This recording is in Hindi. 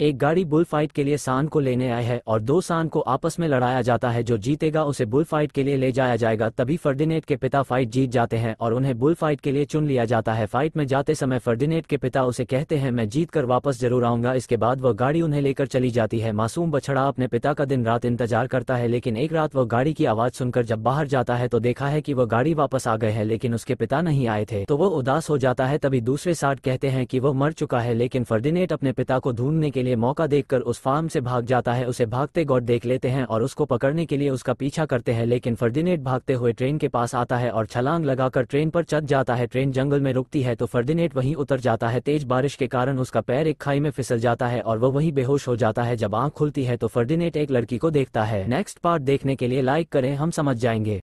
एक गाड़ी बुल फाइट के लिए सान को लेने आए है और दो सान को आपस में लड़ाया जाता है जो जीतेगा उसे बुल फाइट के लिए ले जाया जाएगा तभी फर्डिनेट के पिता फाइट जीत जाते हैं और उन्हें बुल फाइट के लिए चुन लिया जाता है फाइट में जाते समय फर्डिनेट के पिता उसे कहते हैं मैं जीत कर वापस जरूर आऊंगा इसके बाद वह गाड़ी उन्हें लेकर चली जाती है मासूम बछड़ा अपने पिता का दिन रात इंतजार करता है लेकिन एक रात वह गाड़ी की आवाज सुनकर जब बाहर जाता है तो देखा है कि वह गाड़ी वापस आ गए है लेकिन उसके पिता नहीं आए थे तो वो उदास हो जाता है तभी दूसरे साठ कहते हैं कि वो मर चुका है लेकिन फर्डिनेट अपने पिता को ढूंढने के लिए मौका देखकर उस फार्म से भाग जाता है उसे भागते गौर देख लेते हैं और उसको पकड़ने के लिए उसका पीछा करते हैं लेकिन फर्दिनेट भागते हुए ट्रेन के पास आता है और छलांग लगाकर ट्रेन पर चत जाता है ट्रेन जंगल में रुकती है तो फर्दिनेट वहीं उतर जाता है तेज बारिश के कारण उसका पैर एक खाई में फिसल जाता है और वो वहीं बेहोश हो जाता है जब आँख खुलती है तो फर्दिनेट एक लड़की को देखता है नेक्स्ट पार्ट देखने के लिए लाइक करें हम समझ जाएंगे